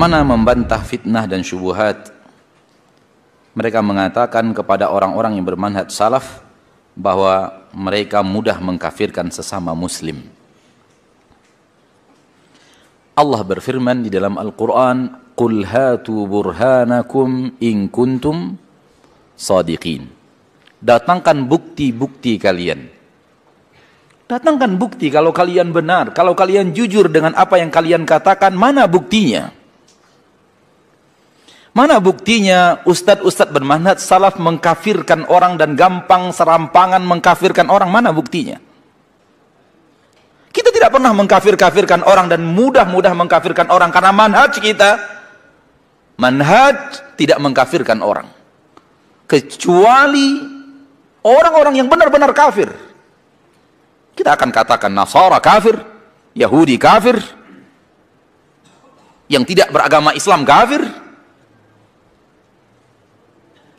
Bagaimana membantah fitnah dan syubuhat? Mereka mengatakan kepada orang-orang yang bermanhat salaf bahwa mereka mudah mengkafirkan sesama muslim. Allah berfirman di dalam Al-Quran, قُلْ هَاتُوا بُرْهَانَكُمْ إِنْ kuntum صَدِقِينَ Datangkan bukti-bukti kalian. Datangkan bukti kalau kalian benar, kalau kalian jujur dengan apa yang kalian katakan, mana buktinya? Mana buktinya ustadz-ustadz bermanhat salaf mengkafirkan orang dan gampang serampangan mengkafirkan orang? Mana buktinya? Kita tidak pernah mengkafir-kafirkan orang dan mudah-mudah mengkafirkan orang karena manhaj kita. Manhaj tidak mengkafirkan orang. Kecuali orang-orang yang benar-benar kafir. Kita akan katakan Nasara kafir, Yahudi kafir, yang tidak beragama Islam kafir,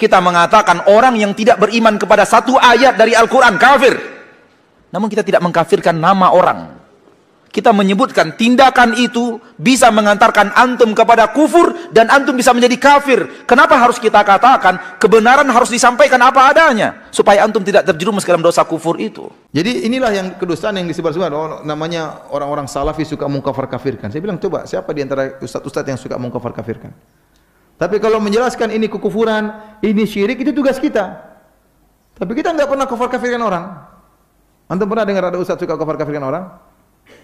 kita mengatakan orang yang tidak beriman kepada satu ayat dari Al-Quran kafir. Namun kita tidak mengkafirkan nama orang. Kita menyebutkan tindakan itu bisa mengantarkan antum kepada kufur dan antum bisa menjadi kafir. Kenapa harus kita katakan kebenaran harus disampaikan apa adanya supaya antum tidak terjerumus dalam dosa kufur itu. Jadi inilah yang kedustaan yang disebar-sebar oh, namanya orang-orang salafi suka mengkafir-kafirkan. Saya bilang coba siapa di antara ustaz-ustaz yang suka mengkafir-kafirkan? Tapi kalau menjelaskan ini kekufuran, ini syirik, itu tugas kita. Tapi kita nggak pernah kafir kafirkan orang. Antum pernah dengar ada ustaz suka kafir kafirkan orang?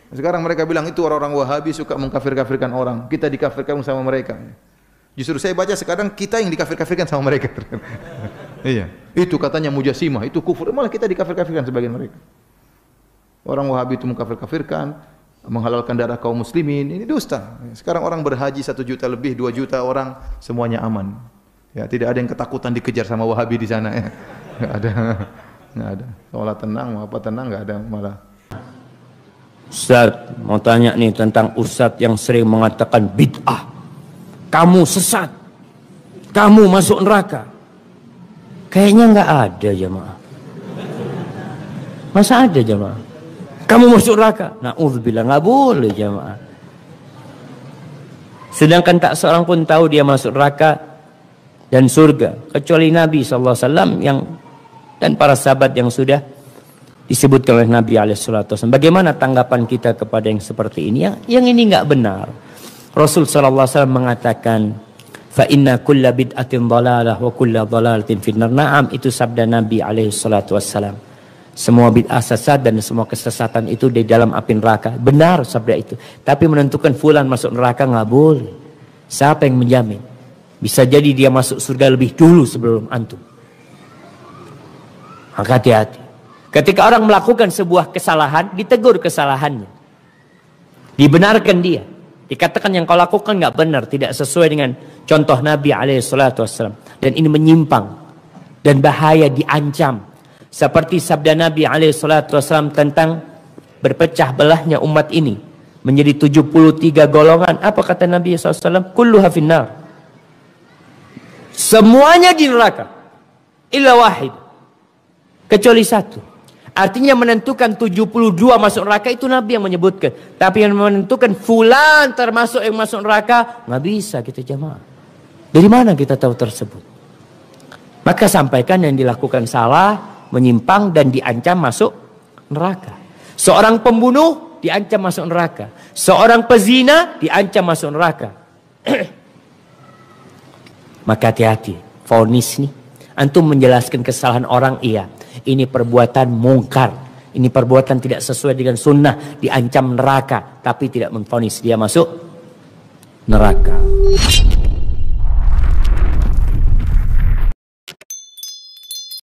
Sekarang mereka bilang itu orang-orang Wahabi suka mengkafir-kafirkan orang. Kita dikafirkan sama mereka. Justru saya baca sekarang kita yang dikafir-kafirkan sama mereka. iya. Itu katanya mujasimah, itu kufur. Malah kita dikafir-kafirkan sebagian mereka. Orang Wahabi itu mengkafir-kafirkan, menghalalkan darah kaum muslimin ini dusta. Sekarang orang berhaji satu juta lebih, dua juta orang semuanya aman. Ya, tidak ada yang ketakutan dikejar sama Wahabi di sana ya. Enggak ada. nggak ada. Sholat tenang, apa tenang nggak ada malah. Ustaz, mau tanya nih tentang ustaz yang sering mengatakan bid'ah. Kamu sesat. Kamu masuk neraka. Kayaknya nggak ada jemaah. Masa ada jemaah? Kamu masuk neraka. Na'udzubillah. Nggak boleh jamaah. Sedangkan tak seorang pun tahu dia masuk neraka dan surga. Kecuali Nabi SAW yang dan para sahabat yang sudah disebutkan oleh Nabi SAW. Bagaimana tanggapan kita kepada yang seperti ini? Yang, yang ini nggak benar. Rasul SAW mengatakan, Fa inna kulla bid'atin dhalalah wa kulla dhalalatin finnar. Naam, itu sabda Nabi alaihi salatu wassalam. Semua bid'ah sesat dan semua kesesatan itu di dalam api neraka. Benar sabda itu. Tapi menentukan fulan masuk neraka nggak boleh. Siapa yang menjamin? Bisa jadi dia masuk surga lebih dulu sebelum antum. Maka hati-hati. Ketika orang melakukan sebuah kesalahan, ditegur kesalahannya. Dibenarkan dia. Dikatakan yang kau lakukan nggak benar, tidak sesuai dengan contoh Nabi AS. wassalam. Dan ini menyimpang. Dan bahaya diancam. Seperti sabda Nabi SAW tentang berpecah belahnya umat ini. Menjadi 73 golongan. Apa kata Nabi SAW? Kullu hafinnar. Semuanya di neraka. Illa wahid. Kecuali satu. Artinya menentukan 72 masuk neraka itu Nabi yang menyebutkan. Tapi yang menentukan fulan termasuk yang masuk neraka, nggak bisa kita jamaah. Dari mana kita tahu tersebut? Maka sampaikan yang dilakukan salah, menyimpang dan diancam masuk neraka. Seorang pembunuh diancam masuk neraka. Seorang pezina diancam masuk neraka. Maka hati-hati, fonis nih. Antum menjelaskan kesalahan orang iya. Ini perbuatan mungkar. Ini perbuatan tidak sesuai dengan sunnah. Diancam neraka. Tapi tidak memfonis dia masuk neraka.